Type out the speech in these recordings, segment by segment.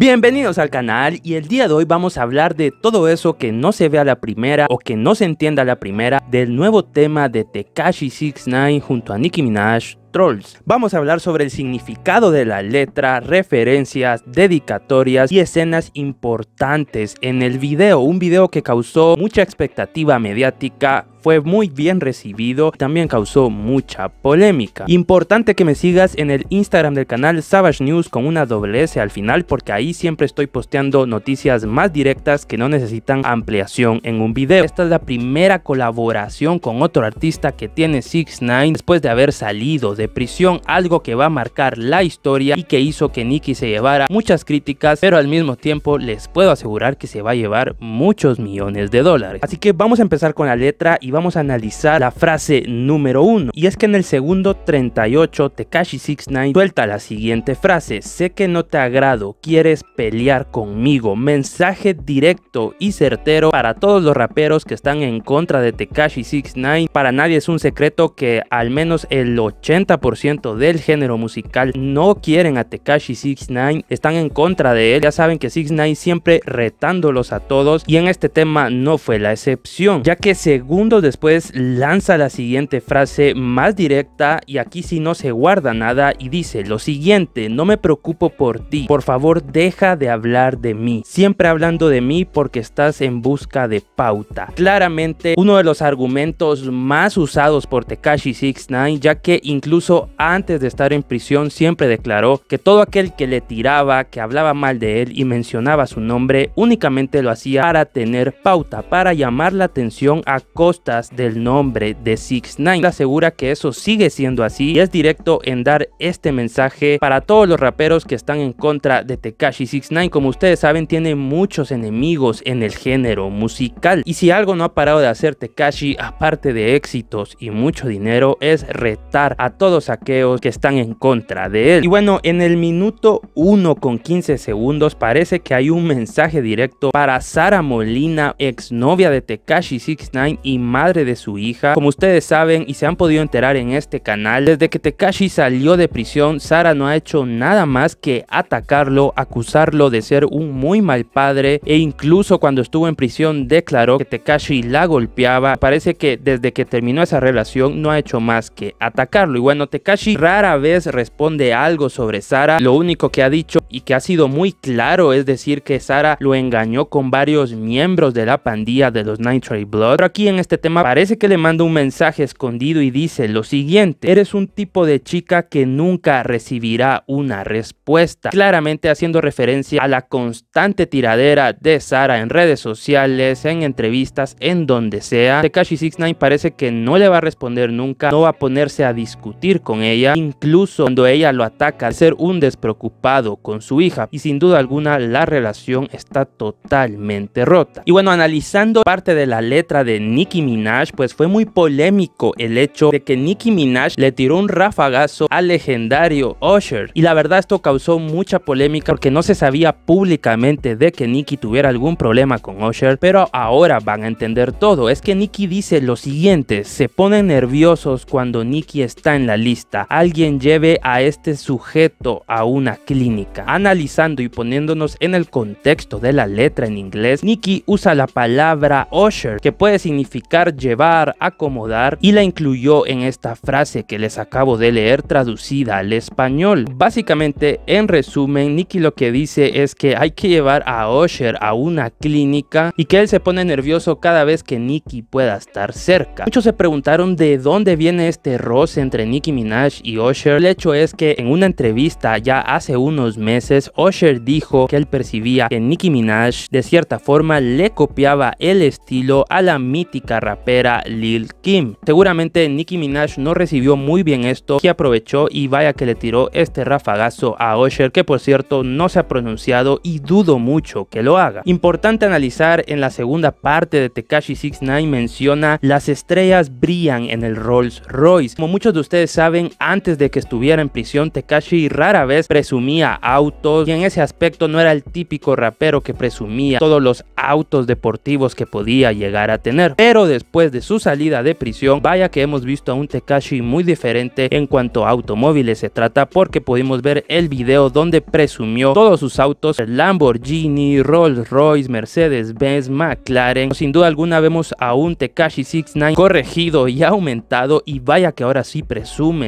Bienvenidos al canal y el día de hoy vamos a hablar de todo eso que no se ve a la primera o que no se entienda a la primera del nuevo tema de Tekashi 69 junto a Nicki Minaj Trolls. Vamos a hablar sobre el significado de la letra, referencias, dedicatorias y escenas importantes en el video. Un video que causó mucha expectativa mediática, fue muy bien recibido, también causó mucha polémica. Importante que me sigas en el Instagram del canal Savage News con una doble S al final porque ahí siempre estoy posteando noticias más directas que no necesitan ampliación en un video. Esta es la primera colaboración con otro artista que tiene 6 9 después de haber salido de de prisión, algo que va a marcar la historia y que hizo que Nicky se llevara muchas críticas, pero al mismo tiempo les puedo asegurar que se va a llevar muchos millones de dólares. Así que vamos a empezar con la letra y vamos a analizar la frase número 1. Y es que en el segundo 38 Tekashi 69 suelta la siguiente frase, sé que no te agrado, quieres pelear conmigo, mensaje directo y certero para todos los raperos que están en contra de Tekashi 69, para nadie es un secreto que al menos el 80 del género musical no quieren a Tekashi 69, están en contra de él. Ya saben que 69 siempre retándolos a todos y en este tema no fue la excepción, ya que segundos después lanza la siguiente frase más directa y aquí si no se guarda nada y dice lo siguiente, no me preocupo por ti, por favor deja de hablar de mí, siempre hablando de mí porque estás en busca de pauta. Claramente uno de los argumentos más usados por Tekashi 69, ya que incluso antes de estar en prisión siempre declaró que todo aquel que le tiraba, que hablaba mal de él y mencionaba su nombre, únicamente lo hacía para tener pauta, para llamar la atención a costas del nombre de 6 9 asegura que eso sigue siendo así y es directo en dar este mensaje para todos los raperos que están en contra de Tekashi 69. Como ustedes saben, tiene muchos enemigos en el género musical. Y si algo no ha parado de hacer Tekashi, aparte de éxitos y mucho dinero, es retar a todos todos que están en contra de él. Y bueno, en el minuto 1 con 15 segundos parece que hay un mensaje directo para Sara Molina, exnovia de Tekashi 69 y madre de su hija. Como ustedes saben y se han podido enterar en este canal, desde que Tekashi salió de prisión, Sara no ha hecho nada más que atacarlo, acusarlo de ser un muy mal padre e incluso cuando estuvo en prisión declaró que Tekashi la golpeaba. Parece que desde que terminó esa relación no ha hecho más que atacarlo y bueno, Tekashi rara vez responde algo sobre Sara, lo único que ha dicho y que ha sido muy claro es decir que Sara lo engañó con varios miembros de la pandilla de los Nitrate Blood. Pero aquí en este tema parece que le manda un mensaje escondido y dice lo siguiente, eres un tipo de chica que nunca recibirá una respuesta, claramente haciendo referencia a la constante tiradera de Sara en redes sociales, en entrevistas, en donde sea. Tekashi 69 parece que no le va a responder nunca, no va a ponerse a discutir con ella, incluso cuando ella lo ataca, ser un despreocupado con su hija y sin duda alguna la relación está totalmente rota. Y bueno, analizando parte de la letra de Nicki Minaj, pues fue muy polémico el hecho de que Nicki Minaj le tiró un ráfagazo al legendario Usher y la verdad esto causó mucha polémica porque no se sabía públicamente de que Nicki tuviera algún problema con Usher, pero ahora van a entender todo. Es que Nicki dice lo siguiente, se ponen nerviosos cuando Nicki está en lista alguien lleve a este sujeto a una clínica. Analizando y poniéndonos en el contexto de la letra en inglés, Nicky usa la palabra usher, que puede significar llevar, acomodar, y la incluyó en esta frase que les acabo de leer traducida al español. Básicamente, en resumen, Nicky lo que dice es que hay que llevar a Usher a una clínica y que él se pone nervioso cada vez que Nicky pueda estar cerca. Muchos se preguntaron de dónde viene este roce entre Nicky Nicki Minaj y Osher. El hecho es que en una entrevista ya hace unos meses, Osher dijo que él percibía que Nicki Minaj de cierta forma le copiaba el estilo a la mítica rapera Lil Kim. Seguramente Nicki Minaj no recibió muy bien esto, que aprovechó y vaya que le tiró este rafagazo a Osher que por cierto no se ha pronunciado y dudo mucho que lo haga. Importante analizar en la segunda parte de Tekashi 69 menciona las estrellas brillan en el Rolls Royce. Como muchos de ustedes saben, antes de que estuviera en prisión, Tekashi rara vez presumía autos y en ese aspecto no era el típico rapero que presumía todos los autos deportivos que podía llegar a tener. Pero después de su salida de prisión, vaya que hemos visto a un Tekashi muy diferente en cuanto a automóviles se trata porque pudimos ver el video donde presumió todos sus autos Lamborghini, Rolls Royce, Mercedes Benz, McLaren. Sin duda alguna vemos a un Tekashi 69 corregido y aumentado y vaya que ahora sí presume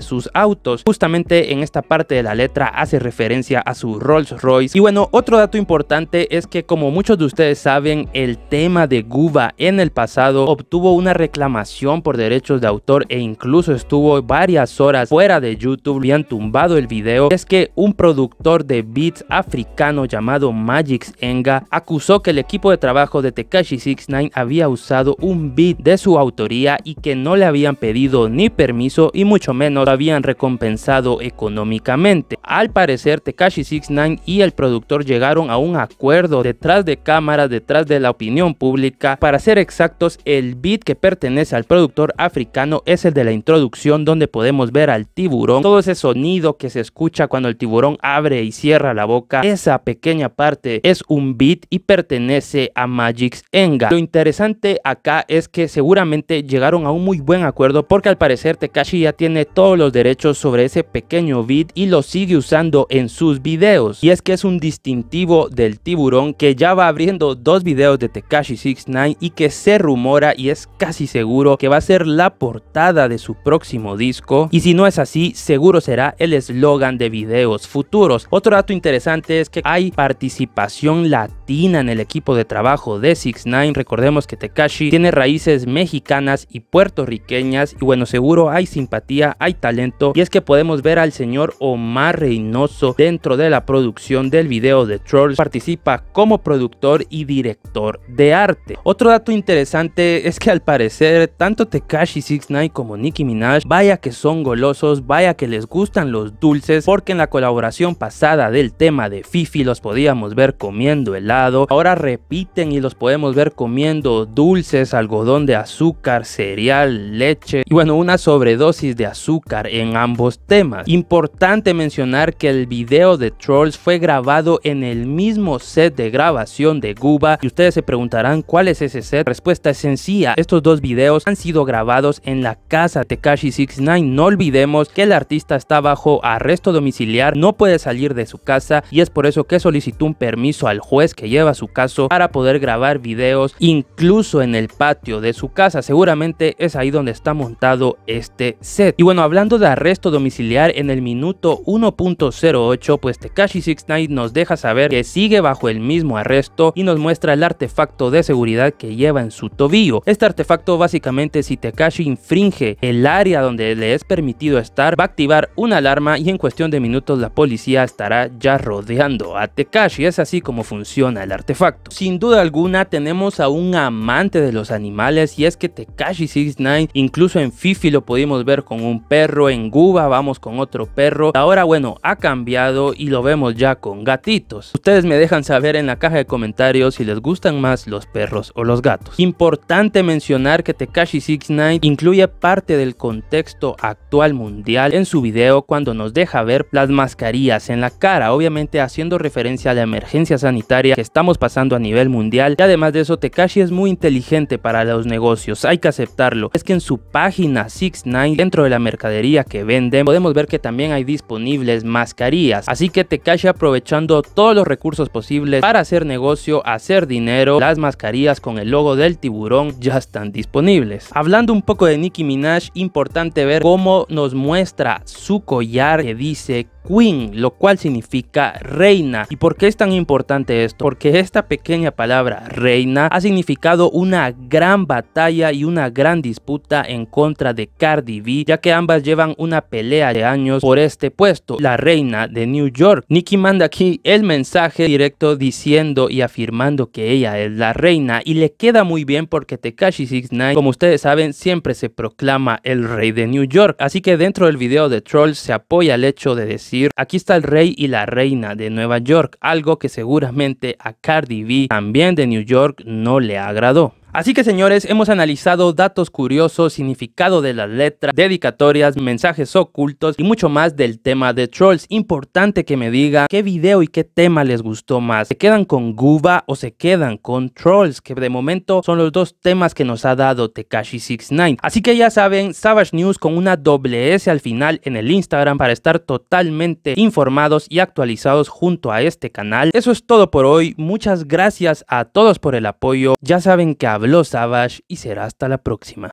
sus autos. Justamente en esta parte de la letra hace referencia a su Rolls Royce. Y bueno, otro dato importante es que como muchos de ustedes saben, el tema de Guba en el pasado obtuvo una reclamación por derechos de autor e incluso estuvo varias horas fuera de YouTube y han tumbado el video. Es que un productor de beats africano llamado Magix Enga acusó que el equipo de trabajo de Tekashi 69 había usado un beat de su autoría y que no le habían pedido ni permiso y mucho más menos habían recompensado económicamente. Al parecer, Tekashi 69 y el productor llegaron a un acuerdo detrás de cámaras, detrás de la opinión pública. Para ser exactos, el beat que pertenece al productor africano es el de la introducción donde podemos ver al tiburón. Todo ese sonido que se escucha cuando el tiburón abre y cierra la boca, esa pequeña parte es un beat y pertenece a Magic's Enga. Lo interesante acá es que seguramente llegaron a un muy buen acuerdo porque al parecer Tekashi ya tiene todos los derechos sobre ese pequeño bit y lo sigue usando en sus videos. Y es que es un distintivo del tiburón que ya va abriendo dos videos de Tekashi 69 y que se rumora y es casi seguro que va a ser la portada de su próximo disco. Y si no es así, seguro será el eslogan de videos futuros. Otro dato interesante es que hay participación latina en el equipo de trabajo de 69. Recordemos que Tekashi tiene raíces mexicanas y puertorriqueñas y bueno, seguro hay simpatía hay talento y es que podemos ver al señor Omar Reynoso dentro de la producción del video de Trolls, participa como productor y director de arte. Otro dato interesante es que al parecer tanto Tekashi 69 como Nicki Minaj vaya que son golosos, vaya que les gustan los dulces porque en la colaboración pasada del tema de Fifi los podíamos ver comiendo helado, ahora repiten y los podemos ver comiendo dulces, algodón de azúcar, cereal, leche y bueno una sobredosis de azúcar en ambos temas. Importante mencionar que el video de Trolls fue grabado en el mismo set de grabación de Guba y ustedes se preguntarán cuál es ese set. Respuesta es sencilla, estos dos videos han sido grabados en la casa de Tekashi 69. No olvidemos que el artista está bajo arresto domiciliar, no puede salir de su casa y es por eso que solicitó un permiso al juez que lleva su caso para poder grabar videos incluso en el patio de su casa. Seguramente es ahí donde está montado este set bueno, hablando de arresto domiciliar en el minuto 1.08, pues Tekashi 69 nos deja saber que sigue bajo el mismo arresto y nos muestra el artefacto de seguridad que lleva en su tobillo. Este artefacto básicamente si Tekashi infringe el área donde le es permitido estar, va a activar una alarma y en cuestión de minutos la policía estará ya rodeando a Tekashi. Es así como funciona el artefacto. Sin duda alguna tenemos a un amante de los animales y es que Tekashi 69 incluso en Fifi lo pudimos ver con un perro, en Guba, vamos con otro perro. Ahora bueno, ha cambiado y lo vemos ya con gatitos. Ustedes me dejan saber en la caja de comentarios si les gustan más los perros o los gatos. Importante mencionar que Tekashi 69 incluye parte del contexto actual mundial en su video cuando nos deja ver las mascarillas en la cara, obviamente haciendo referencia a la emergencia sanitaria que estamos pasando a nivel mundial y además de eso Tekashi es muy inteligente para los negocios, hay que aceptarlo. Es que en su página 69 dentro de la mercadería que venden, podemos ver que también hay disponibles mascarillas. Así que te Tekashi aprovechando todos los recursos posibles para hacer negocio, hacer dinero, las mascarillas con el logo del tiburón ya están disponibles. Hablando un poco de Nicki Minaj, importante ver cómo nos muestra su collar que dice Queen, lo cual significa reina. ¿Y por qué es tan importante esto? Porque esta pequeña palabra reina ha significado una gran batalla y una gran disputa en contra de Cardi B, ya que ambas llevan una pelea de años por este puesto, la reina de New York. Nicki manda aquí el mensaje directo diciendo y afirmando que ella es la reina y le queda muy bien porque Tekashi 69, como ustedes saben, siempre se proclama el rey de New York. Así que dentro del video de troll se apoya el hecho de decir aquí está el rey y la reina de Nueva York, algo que seguramente a Cardi B, también de New York, no le agradó. Así que señores, hemos analizado datos curiosos, significado de las letras, dedicatorias, mensajes ocultos y mucho más del tema de trolls. Importante que me digan qué video y qué tema les gustó más. ¿Se quedan con Guba o se quedan con trolls? Que de momento son los dos temas que nos ha dado Tekashi69. Así que ya saben, Savage News con una doble S al final en el Instagram para estar totalmente informados y actualizados junto a este canal. Eso es todo por hoy. Muchas gracias a todos por el apoyo. Ya saben que habló Savage y será hasta la próxima.